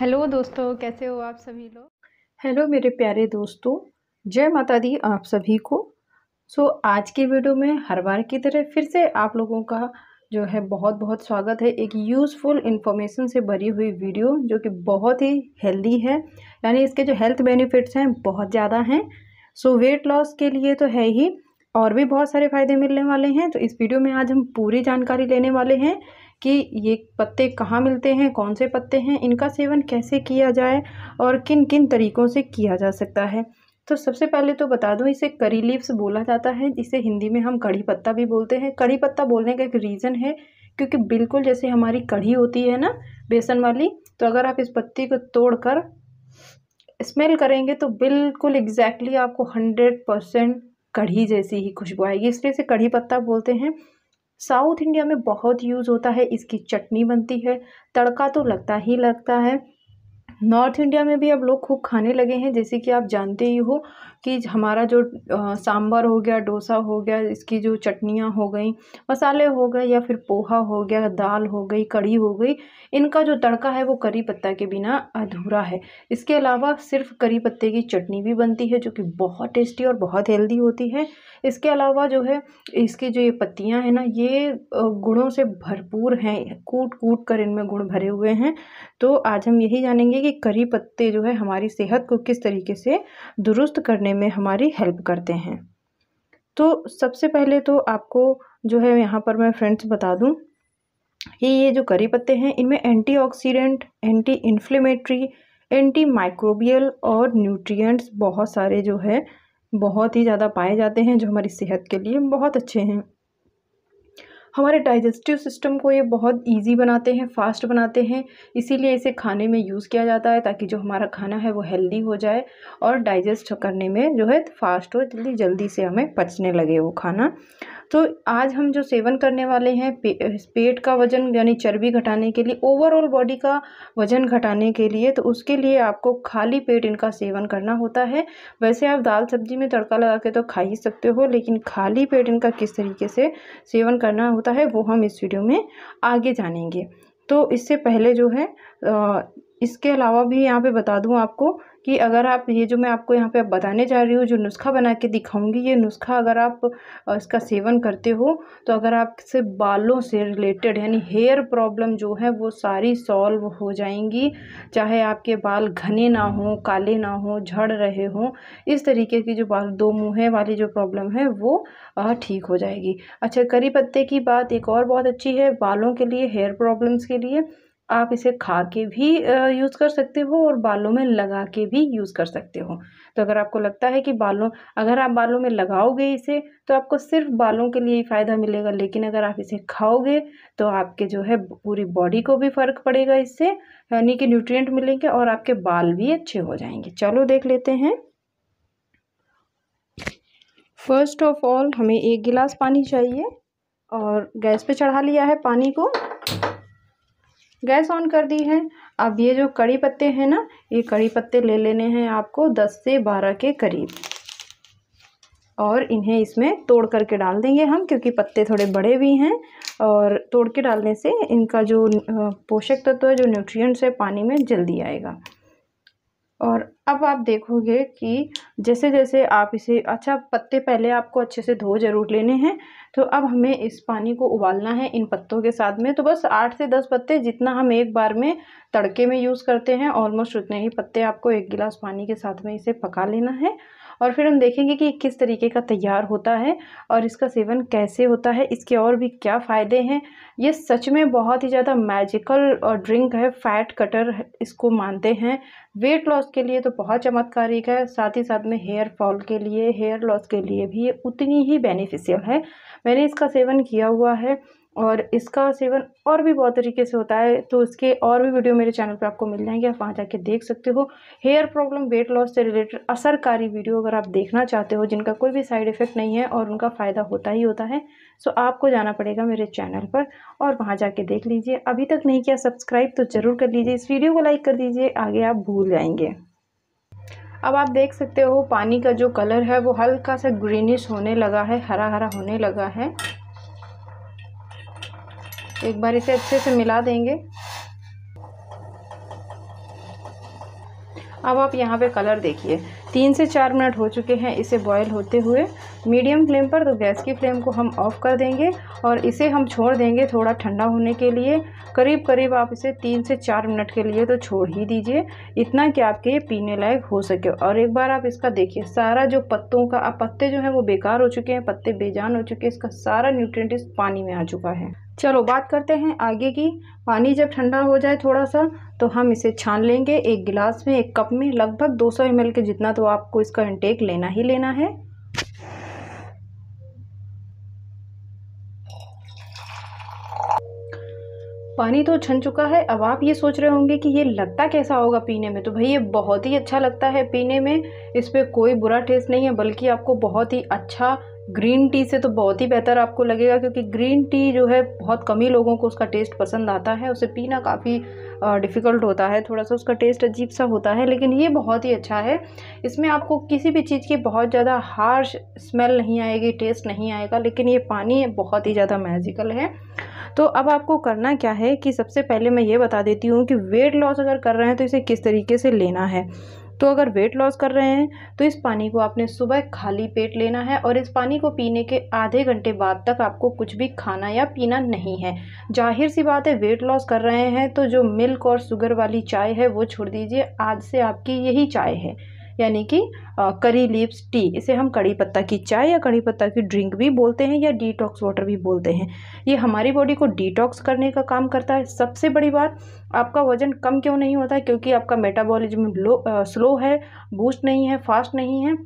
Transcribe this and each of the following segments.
Hello दोस्तों कैसे हो आप सभी लोग हेलो मेरे प्यारे दोस्तों जय माता दी आप सभी को सो so, आज के वीडियो में हर बार की तरह फिर से आप लोगों का जो है बहुत बहुत स्वागत है एक यूज़फुल इन्फॉर्मेशन से भरी हुई वीडियो जो कि बहुत ही हेल्दी है यानी इसके जो हेल्थ बेनिफिट्स हैं बहुत ज़्यादा हैं सो so, वेट लॉस के लिए तो है ही और भी बहुत सारे फ़ायदे मिलने वाले हैं तो इस वीडियो में आज हम पूरी जानकारी लेने वाले हैं कि ये पत्ते कहाँ मिलते हैं कौन से पत्ते हैं इनका सेवन कैसे किया जाए और किन किन तरीक़ों से किया जा सकता है तो सबसे पहले तो बता दूं इसे करी लीव्स बोला जाता है इसे हिंदी में हम कढ़ी पत्ता भी बोलते हैं कढ़ी पत्ता बोलने का एक रीज़न है क्योंकि बिल्कुल जैसे हमारी कढ़ी होती है ना बेसन वाली तो अगर आप इस पत्ती को तोड़कर स्मेल करेंगे तो बिल्कुल एग्जैक्टली आपको हंड्रेड परसेंट कढ़ी जैसी ही खुशबू आएगी इसलिए इसे कढ़ी पत्ता बोलते हैं साउथ इंडिया में बहुत यूज़ होता है इसकी चटनी बनती है तड़का तो लगता ही लगता है नॉर्थ इंडिया में भी अब लोग खूब खाने लगे हैं जैसे कि आप जानते ही हो कि हमारा जो सांभर हो गया डोसा हो गया इसकी जो चटनियाँ हो गई मसाले हो गए या फिर पोहा हो गया दाल हो गई कड़ी हो गई इनका जो तड़का है वो करी पत्ता के बिना अधूरा है इसके अलावा सिर्फ करी पत्ते की चटनी भी बनती है जो कि बहुत टेस्टी और बहुत हेल्दी होती है इसके अलावा जो है इसकी जो ये पत्तियाँ हैं ना ये गुणों से भरपूर हैं कूट कूट कर इनमें गुण भरे हुए हैं तो आज हम यही जानेंगे कि ये करी पत्ते जो है हमारी सेहत को किस तरीके से दुरुस्त करने में हमारी हेल्प करते हैं तो सबसे पहले तो आपको जो है यहाँ पर मैं फ्रेंड्स बता दूँ कि ये जो करी पत्ते हैं इनमें antioxidant anti inflammatory anti microbial और न्यूट्रिएंट्स बहुत सारे जो है बहुत ही ज़्यादा पाए जाते हैं जो हमारी सेहत के लिए बहुत अच्छे हैं हमारे डाइजेस्टिव सिस्टम को ये बहुत ईजी बनाते हैं फ़ास्ट बनाते हैं इसीलिए इसे खाने में यूज़ किया जाता है ताकि जो हमारा खाना है वो हेल्दी हो जाए और डाइजेस्ट करने में जो है फास्ट हो जल्दी जल्दी से हमें पचने लगे वो खाना तो आज हम जो सेवन करने वाले हैं पे, पेट का वजन यानी चर्बी घटाने के लिए ओवरऑल बॉडी का वजन घटाने के लिए तो उसके लिए आपको खाली पेट इनका सेवन करना होता है वैसे आप दाल सब्जी में तड़का लगा के तो खा ही सकते हो लेकिन खाली पेट इनका किस तरीके से सेवन करना होता है वो हम इस वीडियो में आगे जानेंगे तो इससे पहले जो है इसके अलावा भी यहाँ पे बता दूँ आपको कि अगर आप ये जो मैं आपको यहाँ पे बताने जा रही हूँ जो नुस्खा बना के दिखाऊंगी ये नुस्खा अगर आप इसका सेवन करते हो तो अगर आपसे बालों से रिलेटेड यानी हेयर प्रॉब्लम जो है वो सारी सॉल्व हो जाएंगी चाहे आपके बाल घने ना हम्म। हों काले ना हों झड़ रहे हों इस तरीके की जो बाल दो मुँहें वाली जो प्रॉब्लम है वो ठीक हो जाएगी अच्छा करी पत्ते की बात एक और बहुत अच्छी है बालों के लिए हेयर प्रॉब्लम्स के लिए आप इसे खा के भी यूज़ कर सकते हो और बालों में लगा के भी यूज़ कर सकते हो तो अगर आपको लगता है कि बालों अगर आप बालों में लगाओगे इसे तो आपको सिर्फ बालों के लिए ही फ़ायदा मिलेगा लेकिन अगर आप इसे खाओगे तो आपके जो है पूरी बॉडी को भी फ़र्क पड़ेगा इससे यानी कि न्यूट्रिएंट मिलेंगे और आपके बाल भी अच्छे हो जाएंगे चलो देख लेते हैं फर्स्ट ऑफ ऑल हमें एक गिलास पानी चाहिए और गैस पे चढ़ा लिया है पानी को गैस ऑन कर दी है अब ये जो कड़ी पत्ते हैं ना ये कड़ी पत्ते ले लेने हैं आपको दस से बारह के करीब और इन्हें इसमें तोड़ करके डाल देंगे हम क्योंकि पत्ते थोड़े बड़े भी हैं और तोड़ के डालने से इनका जो पोषक तत्व है जो न्यूट्रिएंट्स है पानी में जल्दी आएगा और अब आप देखोगे कि जैसे जैसे आप इसे अच्छा पत्ते पहले आपको अच्छे से धो जरूर लेने हैं तो अब हमें इस पानी को उबालना है इन पत्तों के साथ में तो बस आठ से दस पत्ते जितना हम एक बार में तड़के में यूज़ करते हैं ऑलमोस्ट उतने ही पत्ते आपको एक गिलास पानी के साथ में इसे पका लेना है और फिर हम देखेंगे कि किस तरीके का तैयार होता है और इसका सेवन कैसे होता है इसके और भी क्या फ़ायदे हैं ये सच में बहुत ही ज़्यादा मैजिकल और ड्रिंक है फैट कटर इसको मानते हैं वेट लॉस के लिए तो बहुत चमत्कारिक है साथ ही साथ में हेयर फॉल के लिए हेयर लॉस के लिए भी ये उतनी ही बेनिफिशियल है मैंने इसका सेवन किया हुआ है और इसका सेवन और भी बहुत तरीके से होता है तो इसके और भी वीडियो मेरे चैनल पर आपको मिल जाएंगे आप वहाँ जाके देख सकते हो हेयर प्रॉब्लम वेट लॉस से रिलेटेड असरकारी वीडियो अगर आप देखना चाहते हो जिनका कोई भी साइड इफ़ेक्ट नहीं है और उनका फ़ायदा होता ही होता है सो तो आपको जाना पड़ेगा मेरे चैनल पर और वहाँ जा देख लीजिए अभी तक नहीं किया सब्सक्राइब तो ज़रूर कर लीजिए इस वीडियो को लाइक कर दीजिए आगे आप भूल जाएंगे अब आप देख सकते हो पानी का जो कलर है वो हल्का सा ग्रीनिश होने लगा है हरा हरा होने लगा है एक बार इसे अच्छे से मिला देंगे अब आप यहाँ पे कलर देखिए तीन से चार मिनट हो चुके हैं इसे बॉयल होते हुए मीडियम फ्लेम पर तो गैस की फ्लेम को हम ऑफ़ कर देंगे और इसे हम छोड़ देंगे थोड़ा ठंडा होने के लिए करीब करीब आप इसे तीन से चार मिनट के लिए तो छोड़ ही दीजिए इतना कि आपके पीने लायक हो सके और एक बार आप इसका देखिए सारा जो पत्तों का आप पत्ते जो हैं वो बेकार हो चुके हैं पत्ते बेजान हो चुके हैं इसका सारा न्यूट्रेंट इस पानी में आ चुका है चलो बात करते हैं आगे की पानी जब ठंडा हो जाए थोड़ा सा तो हम इसे छान लेंगे एक गिलास में एक कप में लगभग 200 सौ के जितना तो आपको इसका इंटेक लेना ही लेना है पानी तो छन चुका है अब आप ये सोच रहे होंगे कि ये लगता कैसा होगा पीने में तो भाई ये बहुत ही अच्छा लगता है पीने में इस पर कोई बुरा टेस्ट नहीं है बल्कि आपको बहुत ही अच्छा ग्रीन टी से तो बहुत ही बेहतर आपको लगेगा क्योंकि ग्रीन टी जो है बहुत कम ही लोगों को उसका टेस्ट पसंद आता है उसे पीना काफ़ी डिफ़िकल्ट होता है थोड़ा सा उसका टेस्ट अजीब सा होता है लेकिन ये बहुत ही अच्छा है इसमें आपको किसी भी चीज़ की बहुत ज़्यादा हार्श स्मेल नहीं आएगी टेस्ट नहीं आएगा लेकिन ये पानी बहुत ही ज़्यादा मैजिकल है तो अब आपको करना क्या है कि सबसे पहले मैं ये बता देती हूँ कि वेट लॉस अगर कर रहे हैं तो इसे किस तरीके से लेना है तो अगर वेट लॉस कर रहे हैं तो इस पानी को आपने सुबह खाली पेट लेना है और इस पानी को पीने के आधे घंटे बाद तक आपको कुछ भी खाना या पीना नहीं है जाहिर सी बात है वेट लॉस कर रहे हैं तो जो मिल्क और शुगर वाली चाय है वो छोड़ दीजिए आज से आपकी यही चाय है यानी कि करी लीव्स टी इसे हम कड़ी पत्ता की चाय या कड़ी पत्ता की ड्रिंक भी बोलते हैं या डिटॉक्स वाटर भी बोलते हैं ये हमारी बॉडी को डिटॉक्स करने का काम करता है सबसे बड़ी बात आपका वजन कम क्यों नहीं होता क्योंकि आपका मेटाबॉलिज्म लो स्लो है बूस्ट नहीं है फास्ट नहीं है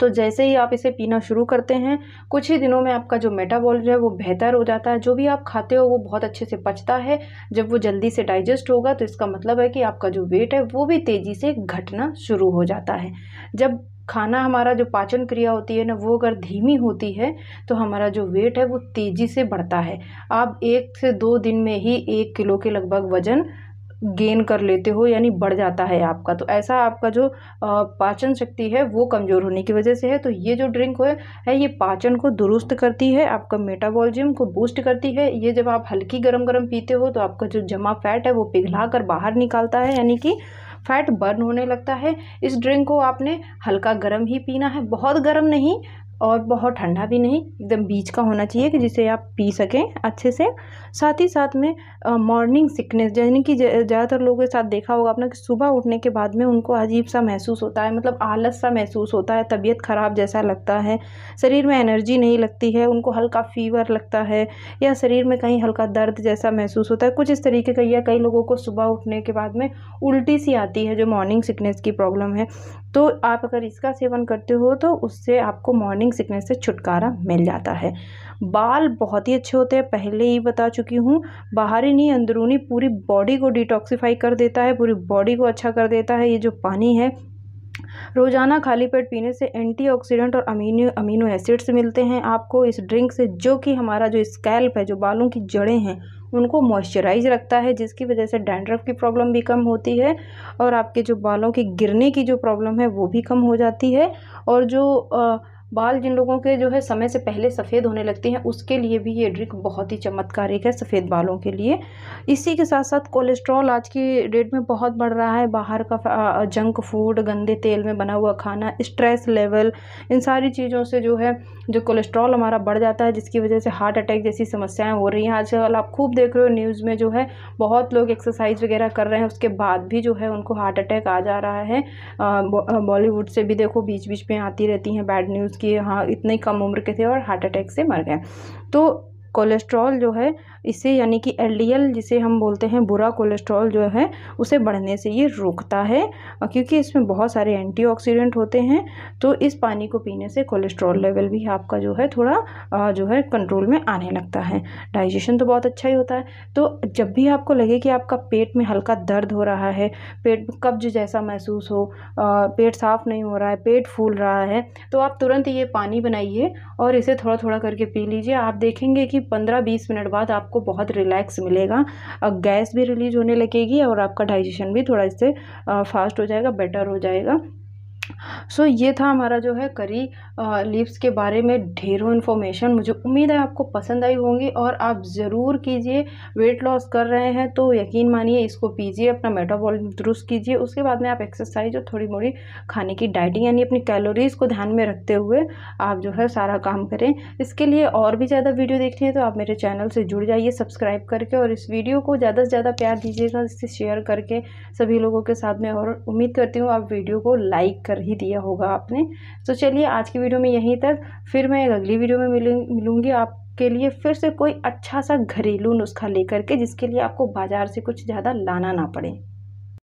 तो जैसे ही आप इसे पीना शुरू करते हैं कुछ ही दिनों में आपका जो मेटाबॉल है वो बेहतर हो जाता है जो भी आप खाते हो वो बहुत अच्छे से पचता है जब वो जल्दी से डाइजेस्ट होगा तो इसका मतलब है कि आपका जो वेट है वो भी तेज़ी से घटना शुरू हो जाता है जब खाना हमारा जो पाचन क्रिया होती है ना वो अगर धीमी होती है तो हमारा जो वेट है वो तेज़ी से बढ़ता है आप एक से दो दिन में ही एक किलो के लगभग वज़न गेन कर लेते हो यानी बढ़ जाता है आपका तो ऐसा आपका जो पाचन शक्ति है वो कमज़ोर होने की वजह से है तो ये जो ड्रिंक है, है ये पाचन को दुरुस्त करती है आपका मेटाबॉलिज्म को बूस्ट करती है ये जब आप हल्की गर्म गर्म पीते हो तो आपका जो जमा फैट है वो पिघला कर बाहर निकालता है यानी कि फैट बर्न होने लगता है इस ड्रिंक को आपने हल्का गर्म ही पीना है बहुत गर्म नहीं और बहुत ठंडा भी नहीं एकदम बीच का होना चाहिए कि जिसे आप पी सकें अच्छे से साथ ही साथ में मॉर्निंग सिकनेस यानी कि ज़्यादातर लोगों के साथ देखा होगा अपना कि सुबह उठने के बाद में उनको अजीब सा महसूस होता है मतलब आलस सा महसूस होता है तबीयत ख़राब जैसा लगता है शरीर में एनर्जी नहीं लगती है उनको हल्का फीवर लगता है या शरीर में कहीं हल्का दर्द जैसा महसूस होता है कुछ इस तरीके का या कई लोगों को सुबह उठने के बाद में उल्टी सी आती है जो मॉर्निंग सिकनेस की प्रॉब्लम है तो आप अगर इसका सेवन करते हो तो उससे आपको मॉर्निंग मॉर्निंग सिकनेस से छुटकारा मिल जाता है बाल बहुत ही अच्छे होते हैं पहले ही बता चुकी हूँ बाहरी नहीं अंदरूनी पूरी बॉडी को डिटॉक्सीफाई कर देता है पूरी बॉडी को अच्छा कर देता है ये जो पानी है रोज़ाना खाली पेट पीने से एंटीऑक्सीडेंट और अमीनो अमीनो एसिड्स मिलते हैं आपको इस ड्रिंक से जो कि हमारा जो स्कैल्प है जो बालों की जड़ें हैं उनको मॉइस्चराइज रखता है जिसकी वजह से डैंड्रफ की प्रॉब्लम भी कम होती है और आपके जो बालों के गिरने की जो प्रॉब्लम है वो भी कम हो जाती है और जो आ, बाल जिन लोगों के जो है समय से पहले सफ़ेद होने लगते हैं उसके लिए भी ये ड्रिंक बहुत ही चमत्कारिक है सफ़ेद बालों के लिए इसी के साथ साथ कोलेस्ट्रॉल आज की डेट में बहुत बढ़ रहा है बाहर का जंक फूड गंदे तेल में बना हुआ खाना स्ट्रेस लेवल इन सारी चीज़ों से जो है जो कोलेस्ट्रॉल हमारा बढ़ जाता है जिसकी वजह से हार्ट अटैक जैसी समस्याएँ हो रही हैं आजकल आप खूब देख रहे हो न्यूज़ में जो है बहुत लोग एक्सरसाइज वगैरह कर रहे हैं उसके बाद भी जो है उनको हार्ट अटैक आ जा रहा है बॉलीवुड से भी देखो बीच बीच में आती रहती हैं बैड न्यूज़ की कि हाँ इतने कम उम्र के थे और हार्ट अटैक से मर गए तो कोलेस्ट्रॉल जो है इससे यानी कि एल जिसे हम बोलते हैं बुरा कोलेस्ट्रॉल जो है उसे बढ़ने से ये रोकता है क्योंकि इसमें बहुत सारे एंटी होते हैं तो इस पानी को पीने से कोलेस्ट्रॉल लेवल भी आपका जो है थोड़ा जो है कंट्रोल में आने लगता है डाइजेशन तो बहुत अच्छा ही होता है तो जब भी आपको लगे कि आपका पेट में हल्का दर्द हो रहा है पेट कब्ज जैसा महसूस हो पेट साफ नहीं हो रहा है पेट फूल रहा है तो आप तुरंत ये पानी बनाइए और इसे थोड़ा थोड़ा करके पी लीजिए आप देखेंगे कि पंद्रह बीस मिनट बाद आपको आपको बहुत रिलैक्स मिलेगा गैस भी रिलीज होने लगेगी और आपका डाइजेशन भी थोड़ा इससे फास्ट हो जाएगा बेटर हो जाएगा सो so, ये था हमारा जो है करी लीव्स के बारे में ढेरों इन्फॉर्मेशन मुझे उम्मीद है आपको पसंद आई होंगी और आप ज़रूर कीजिए वेट लॉस कर रहे हैं तो यकीन मानिए इसको पीजिए अपना मेटाबॉलिज्म दुरुस्त कीजिए उसके बाद में आप एक्सरसाइज और थोड़ी मोड़ी खाने की डाइटिंग यानी अपनी कैलोरीज़ को ध्यान में रखते हुए आप जो है सारा काम करें इसके लिए और भी ज़्यादा वीडियो देखनी है तो आप मेरे चैनल से जुड़ जाइए सब्सक्राइब करके और इस वीडियो को ज़्यादा से ज़्यादा प्यार दीजिएगा इससे शेयर करके सभी लोगों के साथ में और उम्मीद करती हूँ आप वीडियो को लाइक करें कर ही दिया होगा आपने तो चलिए आज की वीडियो में यहीं तक फिर मैं अगली वीडियो में मिलूंगी आप के लिए फिर से कोई अच्छा सा घरेलू नुस्खा लेकर के जिसके लिए आपको बाज़ार से कुछ ज़्यादा लाना ना पड़े